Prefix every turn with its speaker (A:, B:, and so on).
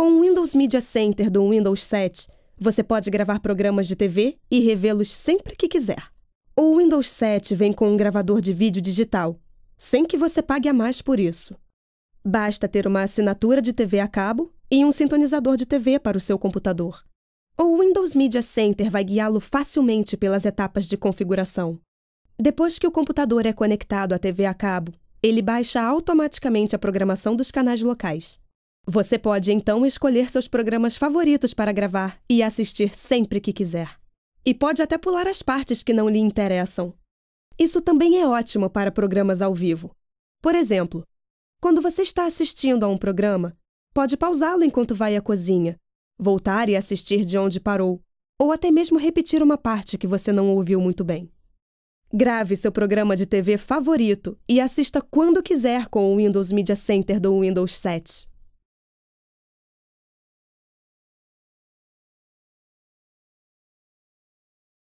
A: Com o Windows Media Center do Windows 7, você pode gravar programas de TV e revê-los sempre que quiser. O Windows 7 vem com um gravador de vídeo digital, sem que você pague a mais por isso. Basta ter uma assinatura de TV a cabo e um sintonizador de TV para o seu computador. O Windows Media Center vai guiá-lo facilmente pelas etapas de configuração. Depois que o computador é conectado à TV a cabo, ele baixa automaticamente a programação dos canais locais. Você pode então escolher seus programas favoritos para gravar e assistir sempre que quiser. E pode até pular as partes que não lhe interessam. Isso também é ótimo para programas ao vivo. Por exemplo, quando você está assistindo a um programa, pode pausá-lo enquanto vai à cozinha, voltar e assistir de onde parou, ou até mesmo repetir uma parte que você não ouviu muito bem. Grave seu programa de TV favorito e assista quando quiser com o Windows Media Center do Windows 7.